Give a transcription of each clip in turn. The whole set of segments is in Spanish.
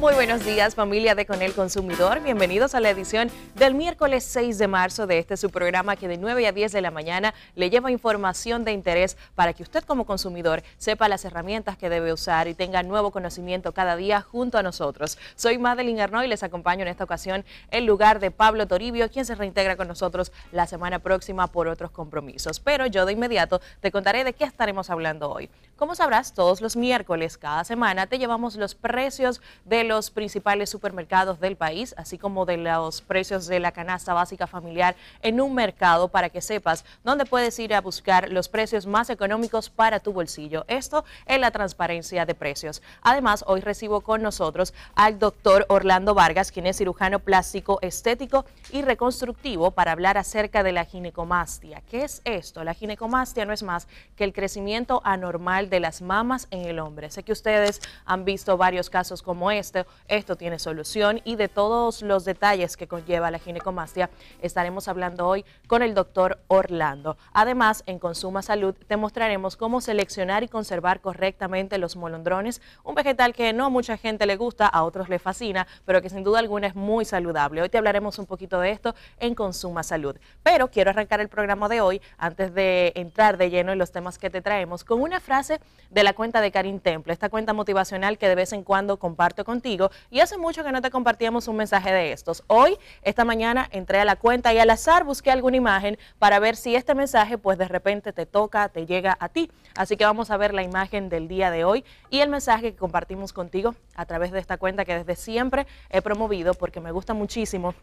Muy buenos días familia de Con el Consumidor, bienvenidos a la edición del miércoles 6 de marzo de este su programa que de 9 a 10 de la mañana le lleva información de interés para que usted como consumidor sepa las herramientas que debe usar y tenga nuevo conocimiento cada día junto a nosotros. Soy Madeline Arnoy y les acompaño en esta ocasión en lugar de Pablo Toribio, quien se reintegra con nosotros la semana próxima por otros compromisos. Pero yo de inmediato te contaré de qué estaremos hablando hoy. Como sabrás, todos los miércoles cada semana te llevamos los precios del los principales supermercados del país, así como de los precios de la canasta básica familiar en un mercado para que sepas dónde puedes ir a buscar los precios más económicos para tu bolsillo. Esto en la transparencia de precios. Además, hoy recibo con nosotros al doctor Orlando Vargas, quien es cirujano plástico, estético y reconstructivo, para hablar acerca de la ginecomastia. ¿Qué es esto? La ginecomastia no es más que el crecimiento anormal de las mamas en el hombre. Sé que ustedes han visto varios casos como este este, esto, tiene solución y de todos los detalles que conlleva la ginecomastia estaremos hablando hoy con el doctor Orlando. Además, en Consuma Salud te mostraremos cómo seleccionar y conservar correctamente los molondrones, un vegetal que no a mucha gente le gusta, a otros le fascina, pero que sin duda alguna es muy saludable. Hoy te hablaremos un poquito de esto en Consuma Salud. Pero quiero arrancar el programa de hoy antes de entrar de lleno en los temas que te traemos con una frase de la cuenta de Karin Temple, esta cuenta motivacional que de vez en cuando comparto contigo y hace mucho que no te compartíamos un mensaje de estos. Hoy, esta mañana, entré a la cuenta y al azar busqué alguna imagen para ver si este mensaje pues de repente te toca, te llega a ti. Así que vamos a ver la imagen del día de hoy y el mensaje que compartimos contigo a través de esta cuenta que desde siempre he promovido porque me gusta muchísimo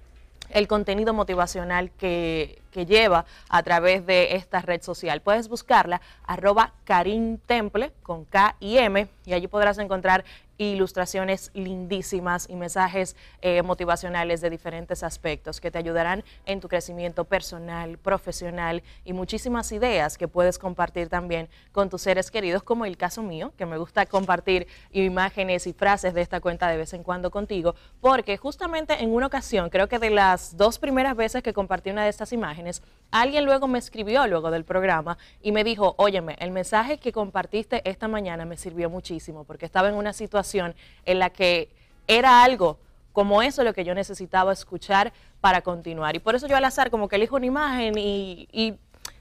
el contenido motivacional que, lleva a través de esta red social. Puedes buscarla arroba Karim Temple con K y M y allí podrás encontrar ilustraciones lindísimas y mensajes eh, motivacionales de diferentes aspectos que te ayudarán en tu crecimiento personal, profesional y muchísimas ideas que puedes compartir también con tus seres queridos, como el caso mío, que me gusta compartir imágenes y frases de esta cuenta de vez en cuando contigo, porque justamente en una ocasión, creo que de las dos primeras veces que compartí una de estas imágenes, alguien luego me escribió luego del programa y me dijo, óyeme, el mensaje que compartiste esta mañana me sirvió muchísimo porque estaba en una situación en la que era algo como eso lo que yo necesitaba escuchar para continuar. Y por eso yo al azar como que elijo una imagen y, y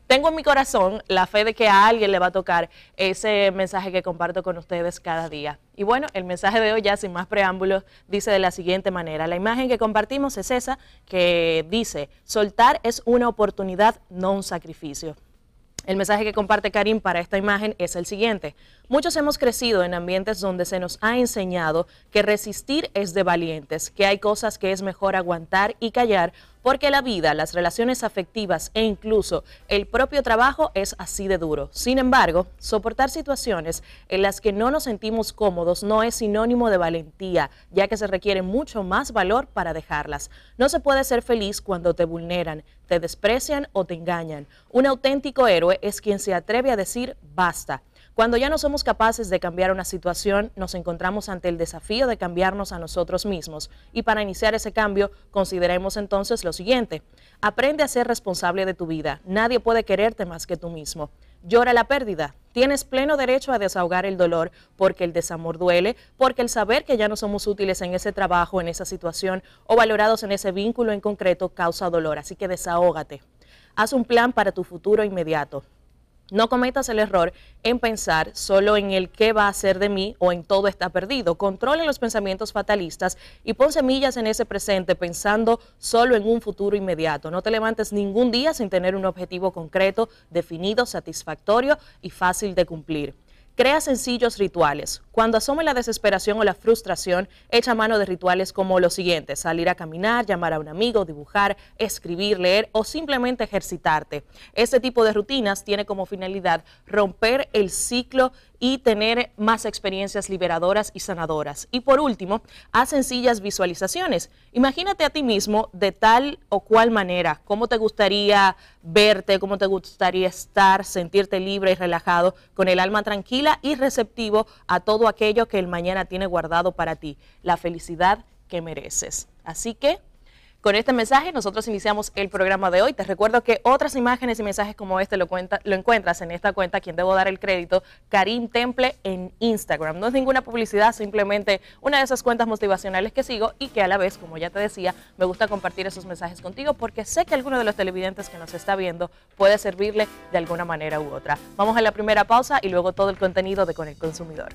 tengo en mi corazón la fe de que a alguien le va a tocar ese mensaje que comparto con ustedes cada día. Y bueno, el mensaje de hoy ya sin más preámbulos dice de la siguiente manera. La imagen que compartimos es esa que dice, soltar es una oportunidad, no un sacrificio. El mensaje que comparte Karim para esta imagen es el siguiente. Muchos hemos crecido en ambientes donde se nos ha enseñado que resistir es de valientes, que hay cosas que es mejor aguantar y callar porque la vida, las relaciones afectivas e incluso el propio trabajo es así de duro. Sin embargo, soportar situaciones en las que no nos sentimos cómodos no es sinónimo de valentía, ya que se requiere mucho más valor para dejarlas. No se puede ser feliz cuando te vulneran, te desprecian o te engañan. Un auténtico héroe es quien se atreve a decir basta cuando ya no somos capaces de cambiar una situación, nos encontramos ante el desafío de cambiarnos a nosotros mismos. Y para iniciar ese cambio, consideremos entonces lo siguiente. Aprende a ser responsable de tu vida. Nadie puede quererte más que tú mismo. Llora la pérdida. Tienes pleno derecho a desahogar el dolor porque el desamor duele, porque el saber que ya no somos útiles en ese trabajo, en esa situación o valorados en ese vínculo en concreto causa dolor. Así que desahógate. Haz un plan para tu futuro inmediato. No cometas el error en pensar solo en el qué va a ser de mí o en todo está perdido. Controlen los pensamientos fatalistas y pon semillas en ese presente pensando solo en un futuro inmediato. No te levantes ningún día sin tener un objetivo concreto, definido, satisfactorio y fácil de cumplir. Crea sencillos rituales. Cuando asome la desesperación o la frustración, echa mano de rituales como los siguientes, salir a caminar, llamar a un amigo, dibujar, escribir, leer o simplemente ejercitarte. Este tipo de rutinas tiene como finalidad romper el ciclo y tener más experiencias liberadoras y sanadoras. Y por último, haz sencillas visualizaciones. Imagínate a ti mismo de tal o cual manera, cómo te gustaría verte, cómo te gustaría estar, sentirte libre y relajado, con el alma tranquila y receptivo a todo aquello que el mañana tiene guardado para ti, la felicidad que mereces. Así que con este mensaje nosotros iniciamos el programa de hoy. Te recuerdo que otras imágenes y mensajes como este lo, cuenta, lo encuentras en esta cuenta, quien debo dar el crédito, Karim Temple en Instagram. No es ninguna publicidad, simplemente una de esas cuentas motivacionales que sigo y que a la vez, como ya te decía, me gusta compartir esos mensajes contigo porque sé que alguno de los televidentes que nos está viendo puede servirle de alguna manera u otra. Vamos a la primera pausa y luego todo el contenido de Con el Consumidor.